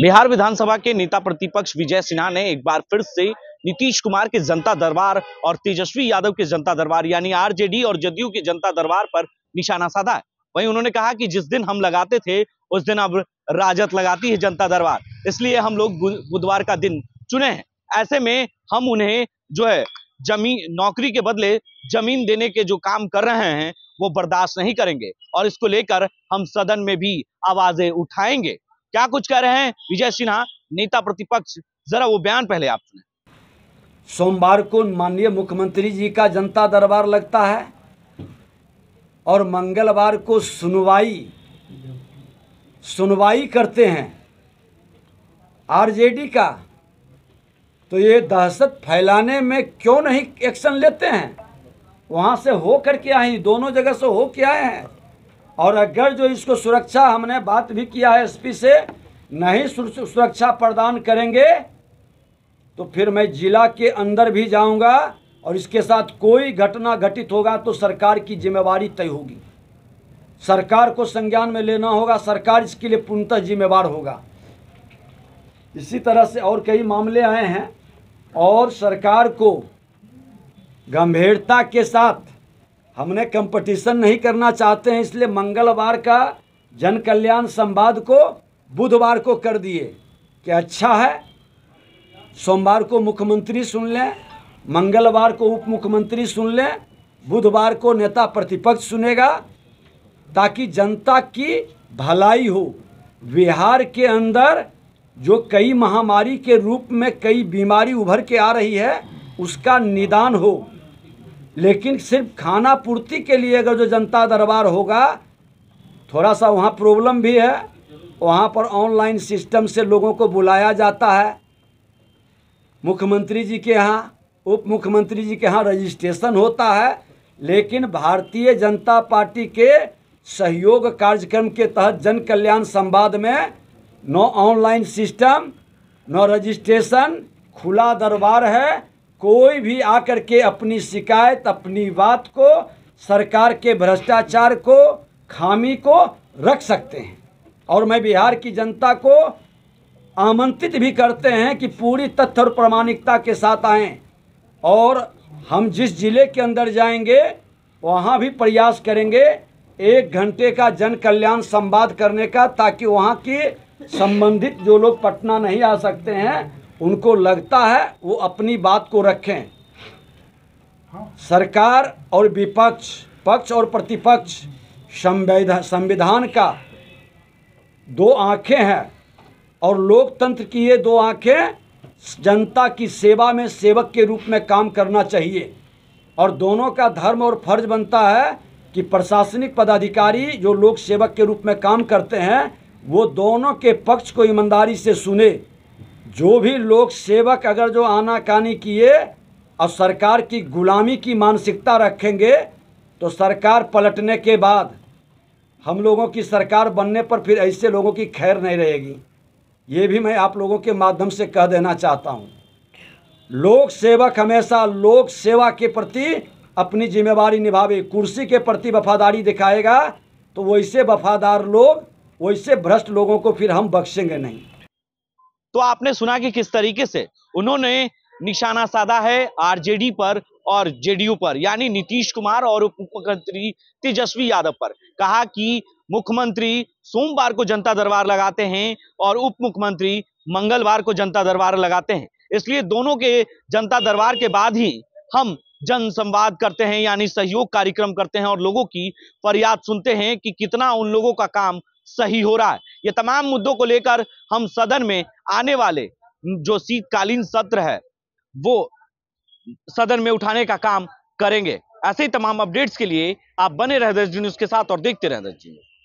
बिहार विधानसभा के नेता प्रतिपक्ष विजय सिन्हा ने एक बार फिर से नीतीश कुमार के जनता दरबार और तेजस्वी यादव के जनता दरबार यानी आरजेडी और जदयू के जनता दरबार पर निशाना साधा है वहीं उन्होंने कहा कि जिस दिन हम लगाते थे उस दिन अब राजद लगाती है जनता दरबार इसलिए हम लोग बुधवार का दिन चुने हैं ऐसे में हम उन्हें जो है जमीन नौकरी के बदले जमीन देने के जो काम कर रहे हैं वो बर्दाश्त नहीं करेंगे और इसको लेकर हम सदन में भी आवाजें उठाएंगे क्या कुछ कह रहे हैं विजय सिन्हा नेता प्रतिपक्ष जरा वो बयान पहले आप सुने सोमवार को माननीय मुख्यमंत्री जी का जनता दरबार लगता है और मंगलवार को सुनवाई सुनवाई करते हैं आरजेडी का तो ये दहशत फैलाने में क्यों नहीं एक्शन लेते हैं वहां से हो के आए दोनों जगह से हो के आए हैं और अगर जो इसको सुरक्षा हमने बात भी किया है एसपी से नहीं सुरक्षा प्रदान करेंगे तो फिर मैं जिला के अंदर भी जाऊंगा और इसके साथ कोई घटना घटित होगा तो सरकार की जिम्मेवारी तय होगी सरकार को संज्ञान में लेना होगा सरकार इसके लिए पूर्णतः जिम्मेवार होगा इसी तरह से और कई मामले आए हैं और सरकार को गंभीरता के साथ हमने कंपटीशन नहीं करना चाहते हैं इसलिए मंगलवार का जन कल्याण संवाद को बुधवार को कर दिए कि अच्छा है सोमवार को मुख्यमंत्री सुन लें मंगलवार को उप मुख्यमंत्री सुन लें बुधवार को नेता प्रतिपक्ष सुनेगा ताकि जनता की भलाई हो बिहार के अंदर जो कई महामारी के रूप में कई बीमारी उभर के आ रही है उसका निदान हो लेकिन सिर्फ खाना पूर्ति के लिए अगर जो जनता दरबार होगा थोड़ा सा वहाँ प्रॉब्लम भी है वहाँ पर ऑनलाइन सिस्टम से लोगों को बुलाया जाता है मुख्यमंत्री जी के यहाँ उप मुख्यमंत्री जी के यहाँ रजिस्ट्रेशन होता है लेकिन भारतीय जनता पार्टी के सहयोग कार्यक्रम के तहत जन कल्याण संवाद में no online system no registration खुला दरबार है कोई भी आकर के अपनी शिकायत अपनी बात को सरकार के भ्रष्टाचार को खामी को रख सकते हैं और मैं बिहार की जनता को आमंत्रित भी करते हैं कि पूरी तथ्य और प्रमाणिकता के साथ आएं और हम जिस जिले के अंदर जाएंगे वहाँ भी प्रयास करेंगे एक घंटे का जन कल्याण संवाद करने का ताकि वहाँ की संबंधित जो लोग पटना नहीं आ सकते हैं उनको लगता है वो अपनी बात को रखें हाँ। सरकार और विपक्ष पक्ष और प्रतिपक्ष संविधान संविधान का दो आंखें हैं और लोकतंत्र की ये दो आंखें जनता की सेवा में सेवक के रूप में काम करना चाहिए और दोनों का धर्म और फर्ज बनता है कि प्रशासनिक पदाधिकारी जो लोक सेवक के रूप में काम करते हैं वो दोनों के पक्ष को ईमानदारी से सुने जो भी लोक सेवक अगर जो आनाकानी किए और सरकार की गुलामी की मानसिकता रखेंगे तो सरकार पलटने के बाद हम लोगों की सरकार बनने पर फिर ऐसे लोगों की खैर नहीं रहेगी ये भी मैं आप लोगों के माध्यम से कह देना चाहता हूँ लोक सेवक हमेशा लोक सेवा के प्रति अपनी जिम्मेवारी निभावे कुर्सी के प्रति वफादारी दिखाएगा तो वैसे वफादार लोग वैसे भ्रष्ट लोगों को फिर हम बख्शेंगे नहीं तो आपने सुना कि किस तरीके से उन्होंने निशाना साधा है आरजेडी पर और जेडीयू पर यानी नीतीश कुमार और उप मुख्यमंत्री तेजस्वी यादव पर कहा कि मुख्यमंत्री सोमवार को जनता दरबार लगाते हैं और उप मुख्यमंत्री मंगलवार को जनता दरबार लगाते हैं इसलिए दोनों के जनता दरबार के बाद ही हम जन संवाद करते हैं यानी सहयोग कार्यक्रम करते हैं और लोगों की फरियाद सुनते हैं कि कितना उन लोगों का काम सही हो रहा है ये तमाम मुद्दों को लेकर हम सदन में आने वाले जो शीतकालीन सत्र है वो सदन में उठाने का काम करेंगे ऐसे ही तमाम अपडेट्स के लिए आप बने रहे दर्जी न्यूज के साथ और देखते रहे दस न्यूज